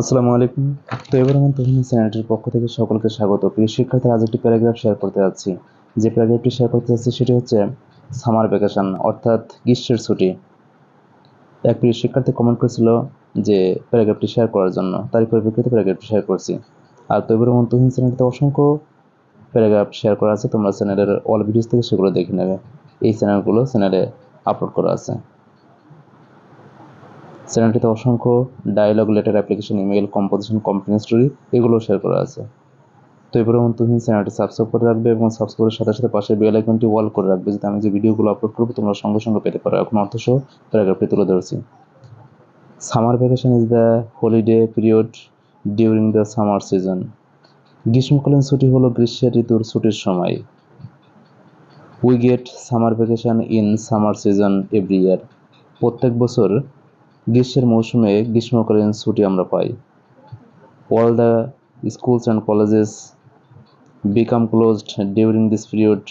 আসসালামু আলাইকুম তো এবার আমার তহিনা চ্যানেলটির পক্ষ থেকে সকলকে স্বাগত প্রিয় শিক্ষার্থীরা আজ একটি প্যারাগ্রাফ শেয়ার করতে যাচ্ছি যে প্যারাগ্রাফটি শেয়ার করতে যাচ্ছি সেটি হচ্ছে সামার ভ্যাকেশন অর্থাৎ গ্রীষ্মের ছুটি এক প্রিয় শিক্ষার্থী কমেন্ট করেছিল যে প্যারাগ্রাফটি শেয়ার করার জন্য তারই পরিপ্রেক্ষিতে প্যারাগ্রাফটি শেয়ার করছি আর তো এবার আমার তহিন চ্যানেলটিতে অসংখ্য প্যারাগ্রাফ শেয়ার করা আছে তোমরা চ্যানেলের অল ভিডিওস থেকে সেগুলো দেখে নেবে এই চ্যানেলগুলো চ্যানেলে আপলোড করা আছে চ্যানেলটিতে অসংখ্য dialogue letter application email composition computer story এগুলো শেয়ার করা আছে তো এবারে তুমি চ্যানেলটি সাবস্ক্রাইব করে রাখবে এবং সাবস্ক্রাইবের সাথে সাথে পাশে বেল আইকনটি ওয়াল করে রাখবে যাতে আমি যে ভিডিওগুলো আপলোড করবো তোমরা সঙ্গে সঙ্গে পেতে পারো এখন অর্থশ প্যারাগ্রাফটি তুলে ধরছি summer vacation is the holiday period during the summer season গ্রীষ্মকালীন ছুটি হলো গ্রীষ্মের ঋতুর ছুটির সময় we get summer vacation in summer season every year প্রত্যেক বছর গ্রীষ্মের মৌসুমে গ্রীষ্মকালীন ছুটি আমরা পাই all the schools and colleges become closed during this period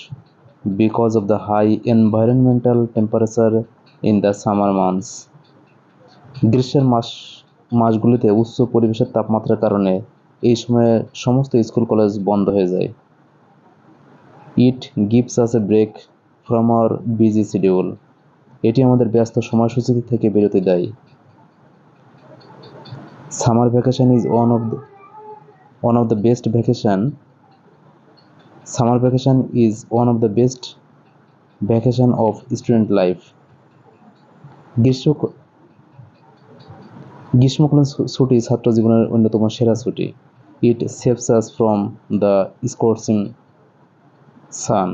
because of the high environmental temperature in the summer months গ্রীষ্মের মাস মাসগুলিতে উচ্চ পরিবেশের তাপমাত্রার কারণে এই সময়ে সমস্ত স্কুল কলেজ বন্ধ হয়ে যায় it gives us a break from our busy schedule এটি আমাদের ব্যস্ত সময়সূচি থেকে বিরতি দেয় summer vacation is one of the one of the best vacation summer vacation is one of the best vacation of student life গ্রীষ্ম গ্রীষ্মকালীন ছুটি ছাত্র জীবনের অন্যতম সেরা ছুটি it saves us from the scorching sun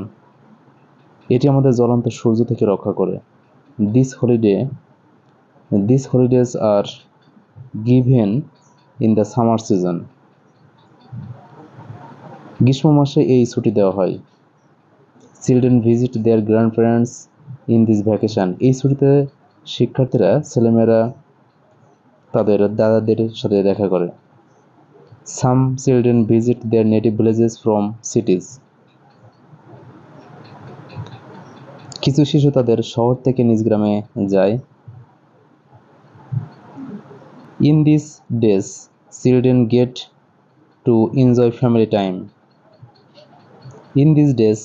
এটি আমাদের জ্বলন্ত সূর্য থেকে রক্ষা করে this holiday these holidays are given in the summer season গ্রীষ্ম মাসে এই ছুটি দেওয়া হয় children visit their grandparents in this vacation এই ছুটিতে শিক্ষার্থীরা ছেলেমেয়েরা তাদের দাদাদের সাথে দেখা করে some children visit their native villages from cities কিছু শিশু তাদের শহর থেকে নিজ গ্রামে যায় in this days children get to enjoy family time in this days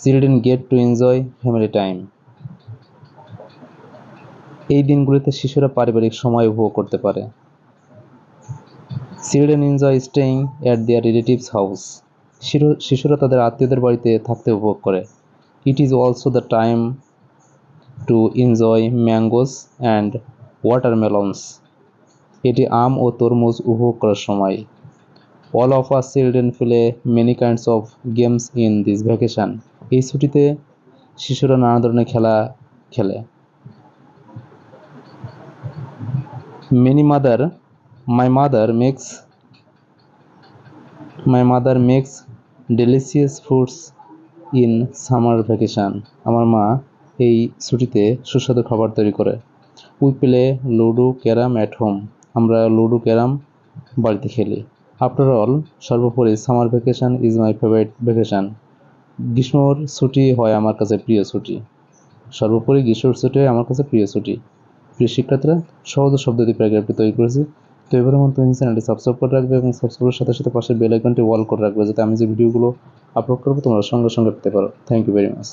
children get to enjoy family time এই দিনগুলিতে শিশুরা পারিবারিক সময় উপভোগ করতে পারে children enjoy staying at their relatives house শিশুরা তাদের আত্মীয়দের বাড়িতে থাকতে উপভোগ করে It is also the time to enjoy mangoes and watermelons. এটি আম ও তরমুজ উপভোগ করার সময় all of a children play many kinds of games in this vacation এই ছুটিতে শিশুরা নানা ধরনের খেলা খেলে many mother my mother makes my mother makes delicious foods in summer vacation আমার মা এই ছুটিতে সুস্বাদু খাবার তৈরি করে we play ludo carrom at home আমরা লুডো ক্যারাম বাড়িতে খেলি আফটার অল সর্বোপরি summer vacation is my favourite vacation গ্রীষ্মর ছুটি হয় আমার কাছে প্রিয় ছুটি সর্বোপরি গ্রীষ্মর ছুটি হয় আমার কাছে প্রিয় ছুটি প্রিয় শিক্ষার্থীরা সহজ শব্দ দিয়ে প্যারাগ্রাফটি তৈরি করেছি তো এবারে আমার তুমি চ্যানেলটি সাবস্ক্রাইব করে রাখবে এবং সাবস্ক্রাইবের সাথে সাথে পাশে বেল আইকনটি ওয়াল করে রাখবে যাতে আমি যে ভিডিওগুলো আপলোড করবো তোমরা সঙ্গে সঙ্গে পেতে পারো থ্যাংক ইউ ভেরি মাচ